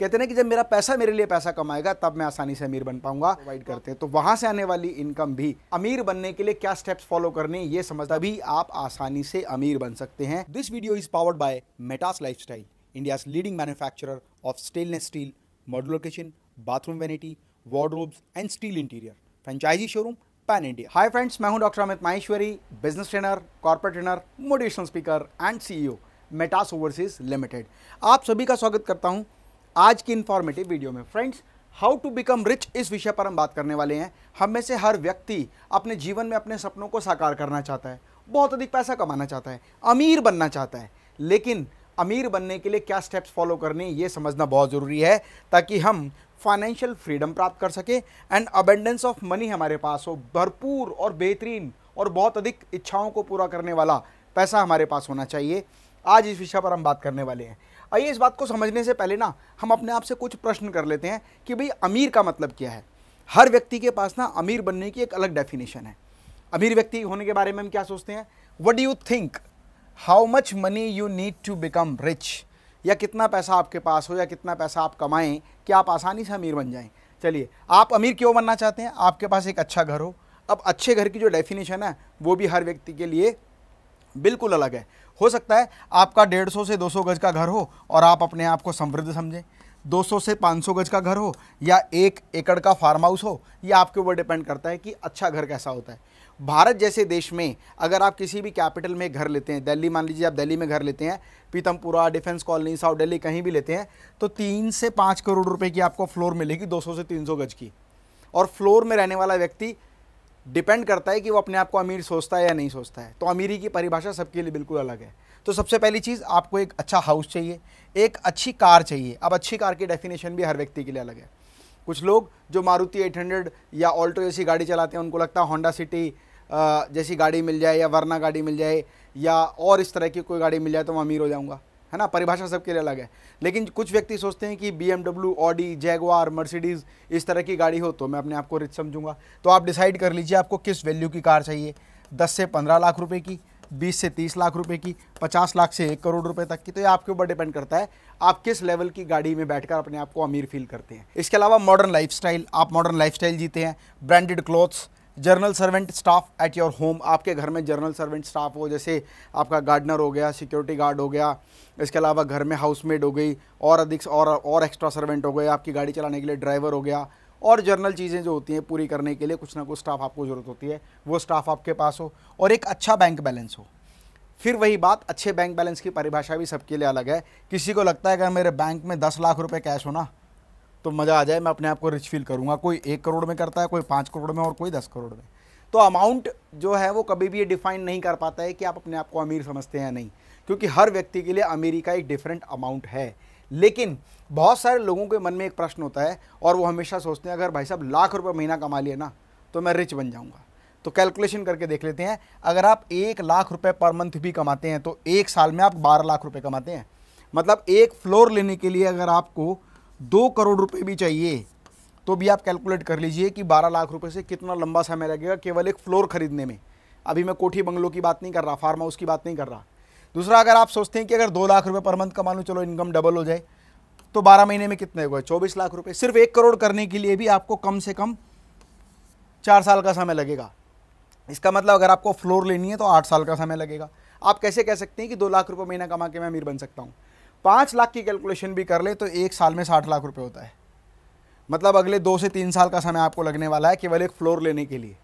कहते हैं कि जब मेरा पैसा मेरे लिए पैसा कमाएगा तब मैं आसानी से अमीर बन पाऊंगा प्रोवाइड करते हैं तो वहां से आने वाली इनकम भी अमीर बनने के लिए क्या स्टेप्स फॉलो करने ये समझ भी आप आसानी से अमीर बन सकते हैं this video is powered by Metas life style India leading manufacture of stainless steel modular kitchen bathroom vanity wardrobes and steel interior franchisee showroom pan India hi friends मैं हूं doctor Amit Maheshwari business trainer corporate trainer motivational speaker and CEO Metas overseas limited आप सभी का स्वागत करता हूं आज की इन्फॉर्मेटिव वीडियो में friends how to become rich इस विषय पर हम बात करने वाले हैं हम में से हर व्यक्ति अपने जीवन में अपने सपनों को साकार करना चाहता है बहुत अधिक पैसा कमाना चाहता है अमीर बनना चाहता है लेकिन अमीर बनने के लिए क्या स्टेप्स फॉलो करने ये समझना बहुत ज़रूरी है ताकि हम फाइनेंशियल फ्रीडम प्राप्त कर सकें एंड अबेंडेंस ऑफ मनी हमारे पास हो भरपूर और बेहतरीन और बहुत अधिक इच्छाओं को पूरा करने वाला पैसा हमारे पास होना चाहिए आज इस विषय पर हम बात करने वाले हैं आइए इस बात को समझने से पहले ना हम अपने आप से कुछ प्रश्न कर लेते हैं कि भाई अमीर का मतलब क्या है हर व्यक्ति के पास ना अमीर बनने की एक अलग डेफिनेशन है अमीर व्यक्ति होने के बारे में हम क्या सोचते हैं what you think how much money you need to become rich या कितना पैसा आपके पास हो या कितना पैसा आप कमाएं कि आप आसानी से अमीर बन जाएं चलिए आप अमीर क्यों बनना चाहते हैं आपके पास एक अच्छा घर हो अब अच्छे घर की जो डेफिनेशन है वो भी हर व्यक्ति के लिए बिल्कुल अलग है हो सकता है आपका 150 से 200 गज का घर हो और आप अपने आप को समृद्ध समझें 200 से 500 गज का घर हो या एक एकड़ का फार्म हाउस हो यह आपके ऊपर डिपेंड करता है कि अच्छा घर कैसा होता है भारत जैसे देश में अगर आप किसी भी कैपिटल में घर लेते हैं दिल्ली मान लीजिए आप दिल्ली में घर लेते हैं Pitampura Defence Colony South Delhi कहीं भी लेते हैं तो तीन से पाँच करोड़ रुपए की आपको फ्लोर मिलेगी 200 से 300 गज की और फ्लोर में रहने वाला व्यक्ति डिपेंड करता है कि वो अपने आप को अमीर सोचता है या नहीं सोचता है तो अमीरी की परिभाषा सबके लिए बिल्कुल अलग है तो सबसे पहली चीज़ आपको एक अच्छा हाउस चाहिए एक अच्छी कार चाहिए अब अच्छी कार की डेफिनेशन भी हर व्यक्ति के लिए अलग है कुछ लोग जो मारुति 800 या ऑल्टो जैसी गाड़ी चलाते हैं उनको लगता है होंडा सिटी जैसी गाड़ी मिल जाए या वरना गाड़ी मिल जाए या और इस तरह की कोई गाड़ी मिल जाए तो मैं अमीर हो जाऊँगा है ना परिभाषा सबके लिए अलग है लेकिन कुछ व्यक्ति सोचते हैं कि BMW Audi Jaguar Mercedes इस तरह की गाड़ी हो तो मैं अपने आप को रिच समझूंगा तो आप डिसाइड कर लीजिए आपको किस वैल्यू की कार चाहिए दस से पंद्रह लाख रुपये की बीस से तीस लाख रुपए की पचास लाख से एक करोड़ रुपए तक की तो ये आपके ऊपर डिपेंड करता है आप किस लेवल की गाड़ी में बैठकर अपने आप को अमीर फील करते हैं इसके अलावा मॉडर्न लाइफस्टाइल आप मॉडर्न लाइफस्टाइल जीते हैं branded clothes general servant staff at your home आपके घर में जर्नल सर्वेंट स्टाफ हो जैसे आपका गार्डनर हो गया सिक्योरिटी गार्ड हो गया इसके अलावा घर में हाउसमेड हो गई और अधिक और और एक्स्ट्रा सर्वेंट हो गए आपकी गाड़ी चलाने के लिए ड्राइवर हो गया और जर्नल चीज़ें जो होती हैं पूरी करने के लिए कुछ ना कुछ स्टाफ आपको ज़रूरत होती है वो स्टाफ आपके पास हो और एक अच्छा बैंक बैलेंस हो फिर वही बात अच्छे बैंक बैलेंस की परिभाषा भी सबके लिए अलग है किसी को लगता है अगर मेरे बैंक में दस लाख रुपये कैश हो ना तो मज़ा आ जाए मैं अपने आप को रिच फील करूँगा कोई एक करोड़ में करता है कोई पाँच करोड़ में और कोई दस करोड़ में तो अमाउंट जो है वो कभी भी ये डिफाइन नहीं कर पाता है कि आप अपने आप को अमीर समझते हैं या नहीं क्योंकि हर व्यक्ति के लिए अमीरी का एक डिफरेंट अमाउंट है लेकिन बहुत सारे लोगों के मन में एक प्रश्न होता है और वो हमेशा सोचते हैं अगर भाई साहब लाख रुपये महीना कमा लिए ना तो मैं रिच बन जाऊँगा तो कैलकुलेशन करके देख लेते हैं अगर आप एक लाख रुपये पर मंथ भी कमाते हैं तो एक साल में आप बारह लाख रुपये कमाते हैं मतलब एक फ्लोर लेने के लिए अगर आपको दो करोड़ रुपए भी चाहिए तो भी आप कैलकुलेट कर लीजिए कि बारह लाख रुपए से कितना लंबा समय लगेगा केवल एक फ्लोर खरीदने में अभी मैं कोठी बंगलों की बात नहीं कर रहा फार्म हाउस की बात नहीं कर रहा दूसरा अगर आप सोचते हैं कि अगर दो लाख रुपये पर मंथ कमा लूँ चलो इनकम डबल हो जाए तो बारह महीने में कितने गए चौबीस लाख रुपये सिर्फ एक करोड़ करने के लिए भी आपको कम से कम चार साल का समय लगेगा इसका मतलब अगर आपको फ्लोर लेनी है तो आठ साल का समय लगेगा आप कैसे कह सकते हैं कि दो लाख रुपये महीना कमा के मैं अमीर बन सकता हूँ पाँच लाख की कैलकुलेशन भी कर ले तो एक साल में साठ लाख रुपये होता है मतलब अगले दो से तीन साल का समय आपको लगने वाला है केवल एक फ्लोर लेने के लिए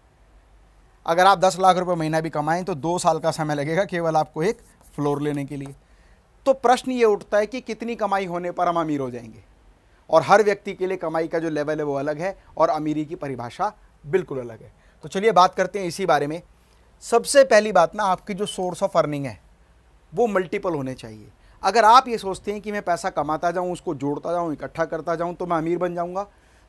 अगर आप दस लाख रुपये महीना भी कमाएं तो दो साल का समय लगेगा केवल आपको एक फ्लोर लेने के लिए तो प्रश्न ये उठता है कि कितनी कमाई होने पर हम अमीर हो जाएंगे और हर व्यक्ति के लिए कमाई का जो लेवल है वो अलग है और अमीरी की परिभाषा बिल्कुल अलग है तो चलिए बात करते हैं इसी बारे में सबसे पहली बात ना आपकी जो सोर्स ऑफ अर्निंग है वो मल्टीपल होने चाहिए अगर आप ये सोचते हैं कि मैं पैसा कमाता जाऊँ उसको जोड़ता जाऊँ इकट्ठा करता जाऊँ तो मैं अमीर बन जाऊँगा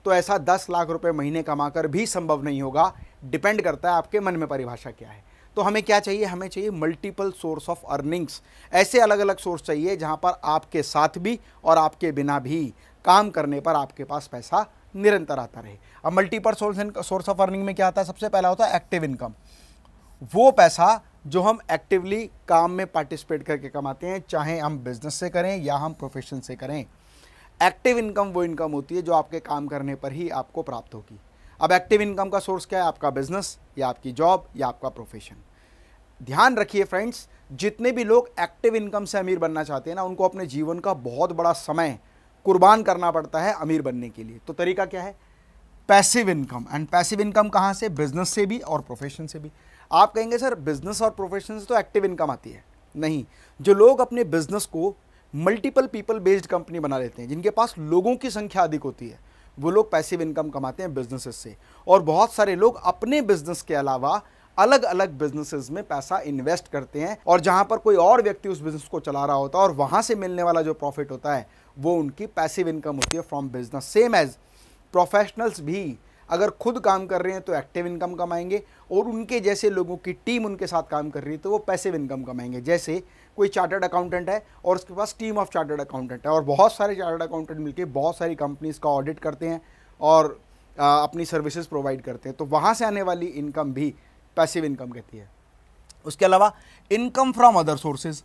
तो ऐसा दस लाख रुपये महीने कमाकर भी संभव नहीं होगा डिपेंड करता है आपके मन में परिभाषा क्या है तो हमें क्या चाहिए हमें चाहिए मल्टीपल सोर्स ऑफ अर्निंग्स ऐसे अलग अलग सोर्स चाहिए जहाँ पर आपके साथ भी और आपके बिना भी काम करने पर आपके पास पैसा निरंतर आता रहे अब multiple source source of earning में क्या आता है सबसे पहला होता है एक्टिव इनकम वो पैसा जो हम एक्टिवली काम में पार्टिसिपेट करके कमाते हैं चाहे हम बिजनेस से करें या हम प्रोफेशन से करें एक्टिव इनकम वो इनकम होती है जो आपके काम करने पर ही आपको प्राप्त होगी अब एक्टिव इनकम का सोर्स क्या है आपका बिजनेस या आपकी जॉब या आपका प्रोफेशन ध्यान रखिए फ्रेंड्स जितने भी लोग एक्टिव इनकम से अमीर बनना चाहते हैं ना उनको अपने जीवन का बहुत बड़ा समय कुर्बान करना पड़ता है अमीर बनने के लिए तो तरीका क्या है passive income and passive income कहाँ से बिजनेस से भी और प्रोफेशन से भी आप कहेंगे सर बिजनेस और प्रोफेशन से तो एक्टिव इनकम आती है नहीं जो लोग अपने बिजनेस को मल्टीपल पीपल बेस्ड कंपनी बना लेते हैं जिनके पास लोगों की संख्या अधिक होती है वो लोग पैसिव इनकम कमाते हैं बिजनेसेस से और बहुत सारे लोग अपने बिजनेस के अलावा अलग अलग बिजनेसेस में पैसा इन्वेस्ट करते हैं और जहां पर कोई और व्यक्ति उस बिजनेस को चला रहा होता है और वहां से मिलने वाला जो प्रॉफिट होता है वो उनकी पैसिव इनकम होती है from business same as professionals भी अगर खुद काम कर रहे हैं तो एक्टिव इनकम कमाएंगे और उनके जैसे लोगों की टीम उनके साथ काम कर रही है तो वो पैसिव इनकम कमाएंगे जैसे कोई चार्टर्ड अकाउंटेंट है और उसके पास टीम ऑफ चार्टर्ड अकाउंटेंट है और बहुत सारे चार्टर्ड अकाउंटेंट मिलकर बहुत सारी कंपनीज़ का ऑडिट करते हैं और आ, अपनी सर्विसेज प्रोवाइड करते हैं तो वहाँ से आने वाली इनकम भी पैसिव इनकम कहती है उसके अलावा income from other sources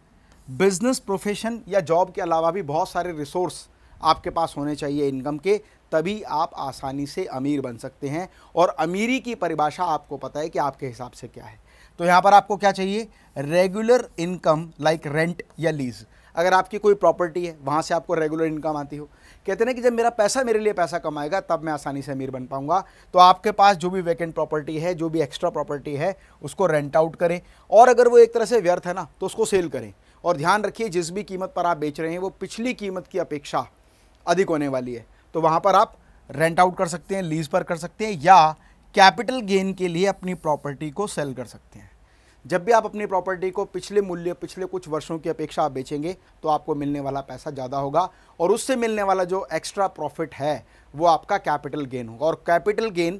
business profession या जॉब के अलावा भी बहुत सारे रिसोर्स आपके पास होने चाहिए इनकम के तभी आप आसानी से अमीर बन सकते हैं और अमीरी की परिभाषा आपको पता है कि आपके हिसाब से क्या है तो यहाँ पर आपको क्या चाहिए रेगुलर इनकम लाइक रेंट या लीज़ अगर आपकी कोई प्रॉपर्टी है वहाँ से आपको रेगुलर इनकम आती हो कहते ना कि जब मेरा पैसा मेरे लिए पैसा कमाएगा तब मैं आसानी से अमीर बन पाऊँगा तो आपके पास जो भी वैकेंट प्रॉपर्टी है जो भी एक्स्ट्रा प्रॉपर्टी है उसको रेंट आउट करें और अगर वो एक तरह से व्यर्थ है ना तो उसको सेल करें और ध्यान रखिए जिस भी कीमत पर आप बेच रहे हैं वो पिछली कीमत की अपेक्षा अधिक होने वाली है तो वहाँ पर आप रेंट आउट कर सकते हैं लीज पर कर सकते हैं या कैपिटल गेन के लिए अपनी प्रॉपर्टी को सेल कर सकते हैं जब भी आप अपनी प्रॉपर्टी को पिछले मूल्य पिछले कुछ वर्षों की अपेक्षा आप बेचेंगे तो आपको मिलने वाला पैसा ज़्यादा होगा और उससे मिलने वाला जो एक्स्ट्रा प्रॉफिट है वो आपका कैपिटल गेन होगा और कैपिटल गेन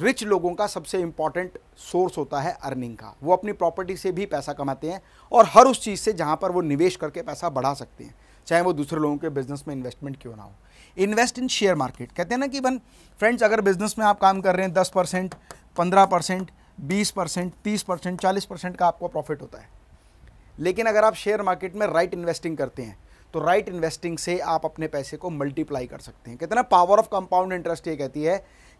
रिच लोगों का सबसे इम्पॉर्टेंट सोर्स होता है अर्निंग का वो अपनी प्रॉपर्टी से भी पैसा कमाते हैं और हर उस चीज़ से जहाँ पर वो निवेश करके पैसा बढ़ा सकते हैं चाहे वो दूसरे लोगों के बिजनेस में इन्वेस्टमेंट क्यों ना हो इन्वेस्ट इन शेयर मार्केट कहते हैं ना कि बन फ्रेंड्स अगर बिजनेस में आप काम कर रहे हैं दस परसेंट पंद्रह परसेंट बीस परसेंट तीस परसेंट चालीस परसेंट का आपको प्रॉफिट होता है लेकिन अगर आप शेयर मार्केट में राइट इन्वेस्टिंग करते हैं तो राइट इन्वेस्टिंग से आप अपने पैसे को मल्टीप्लाई कर सकते हैं कहते हैं ना पावर ऑफ कंपाउंड इंटरेस्ट ये कहती है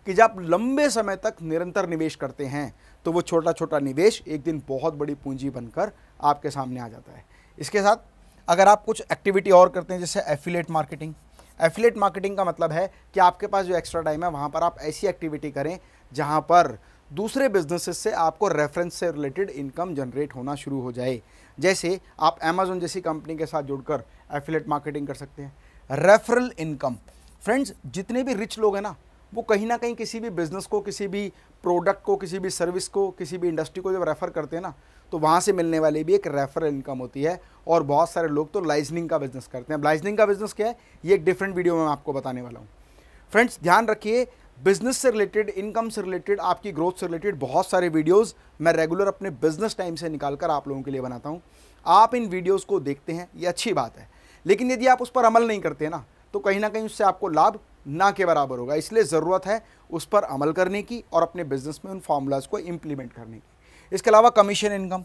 कि जब आप लंबे समय तक निरंतर निवेश करते हैं तो वो छोटा छोटा निवेश एक दिन बहुत बड़ी पूंजी बनकर आपके सामने आ जाता है इसके साथ अगर आप कुछ एक्टिविटी और करते हैं जैसे एफिलेट मार्केटिंग एफिलेट मार्केटिंग का मतलब है कि आपके पास जो एक्स्ट्रा टाइम है वहाँ पर आप ऐसी एक्टिविटी करें जहाँ पर दूसरे बिजनेसेस से आपको रेफरेंस से रिलेटेड इनकम जनरेट होना शुरू हो जाए जैसे आप अमेजोन जैसी कंपनी के साथ जुड़कर एफिलेट मार्केटिंग कर सकते हैं रेफरल इनकम फ्रेंड्स जितने भी रिच लोग हैं ना वो कहीं ना कहीं किसी भी बिजनेस को किसी भी प्रोडक्ट को किसी भी सर्विस को किसी भी इंडस्ट्री को जब रेफ़र करते हैं ना तो वहाँ से मिलने वाली भी एक रेफरल इनकम होती है और बहुत सारे लोग तो लाइजनिंग का बिज़नेस करते हैं अब लाइजनिंग का बिज़नेस क्या है ये एक डिफरेंट वीडियो में मैं आपको बताने वाला हूँ फ्रेंड्स ध्यान रखिए बिजनेस से रिलेटेड इनकम से रिलेटेड आपकी ग्रोथ से रिलेटेड बहुत सारे वीडियोस मैं रेगुलर अपने बिजनेस टाइम से निकाल कर आप लोगों के लिए बनाता हूँ आप इन वीडियोस को देखते हैं ये अच्छी बात है लेकिन यदि आप उस पर अमल नहीं करते ना तो कहीं ना कहीं उससे आपको लाभ ना के बराबर होगा इसलिए ज़रूरत है उस पर अमल करने की और अपने बिजनेस में उन फार्मूलाज को इम्प्लीमेंट करने की इसके अलावा कमीशन इनकम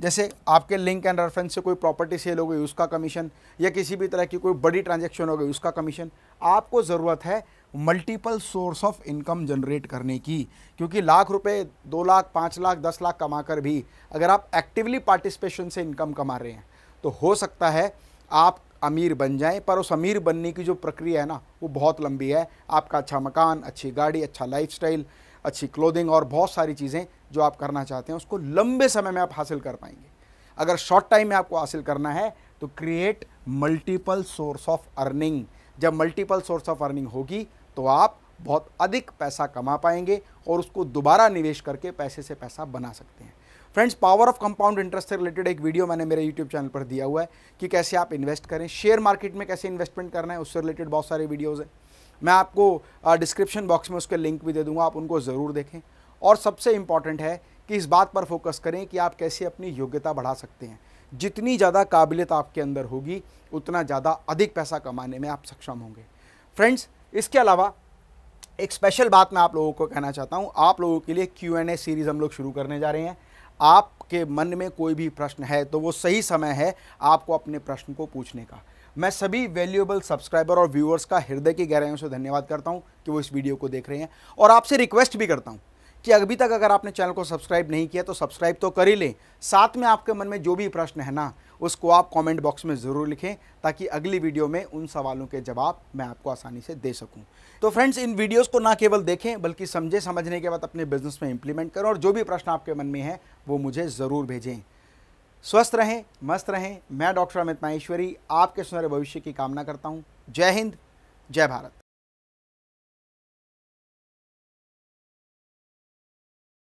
जैसे आपके लिंक एंड रेफरेंस से कोई प्रॉपर्टी सेल हो गई उसका कमीशन या किसी भी तरह की कोई बड़ी ट्रांजेक्शन हो गई उसका कमीशन आपको ज़रूरत है multiple source of income generate करने की क्योंकि लाख रुपए दो लाख पाँच लाख दस लाख कमा कर भी अगर आप एक्टिवली पार्टिसिपेशन से इनकम कमा रहे हैं तो हो सकता है आप अमीर बन जाएं पर उस अमीर बनने की जो प्रक्रिया है ना वो बहुत लंबी है आपका अच्छा मकान अच्छी गाड़ी अच्छा लाइफस्टाइल अच्छी क्लोदिंग और बहुत सारी चीज़ें जो आप करना चाहते हैं उसको लंबे समय में आप हासिल कर पाएंगे अगर शॉर्ट टाइम में आपको हासिल करना है तो create multiple source of earning जब मल्टीपल सोर्स ऑफ अर्निंग होगी तो आप बहुत अधिक पैसा कमा पाएंगे और उसको दोबारा निवेश करके पैसे से पैसा बना सकते हैं friends power of compound interest से रिलेटेड एक वीडियो मैंने मेरे यूट्यूब चैनल पर दिया हुआ है कि कैसे आप इन्वेस्ट करें शेयर मार्केट में कैसे इन्वेस्टमेंट करना है उससे रिलेटेड बहुत सारे वीडियोज़ हैं मैं आपको डिस्क्रिप्शन बॉक्स में उसके लिंक भी दे दूंगा आप उनको ज़रूर देखें और सबसे इम्पॉर्टेंट है कि इस बात पर फोकस करें कि आप कैसे अपनी योग्यता बढ़ा सकते हैं जितनी ज़्यादा काबिलियत आपके अंदर होगी उतना ज़्यादा अधिक पैसा कमाने में आप सक्षम होंगे फ्रेंड्स इसके अलावा एक स्पेशल बात मैं आप लोगों को कहना चाहता हूँ आप लोगों के लिए क्यू एंड ए सीरीज़ हम लोग शुरू करने जा रहे हैं आपके मन में कोई भी प्रश्न है तो वो सही समय है आपको अपने प्रश्न को पूछने का मैं सभी वैल्यूएबल सब्सक्राइबर और व्यूअर्स का हृदय की गहराइयों से धन्यवाद करता हूँ कि वो इस वीडियो को देख रहे हैं और आपसे रिक्वेस्ट भी करता हूँ कि अभी तक अगर आपने चैनल को सब्सक्राइब नहीं किया तो सब्सक्राइब तो कर ही लें साथ में आपके मन में जो भी प्रश्न है ना उसको आप कमेंट बॉक्स में ज़रूर लिखें ताकि अगली वीडियो में उन सवालों के जवाब मैं आपको आसानी से दे सकूं तो फ्रेंड्स इन वीडियोस को ना केवल देखें बल्कि समझे समझने के बाद अपने बिजनेस में इंप्लीमेंट करें और जो भी प्रश्न आपके मन में है वो मुझे ज़रूर भेजें स्वस्थ रहें मस्त रहें मैं डॉक्टर अमित माहेश्वरी आपके सुनहरे भविष्य की कामना करता हूँ जय हिंद जय भारत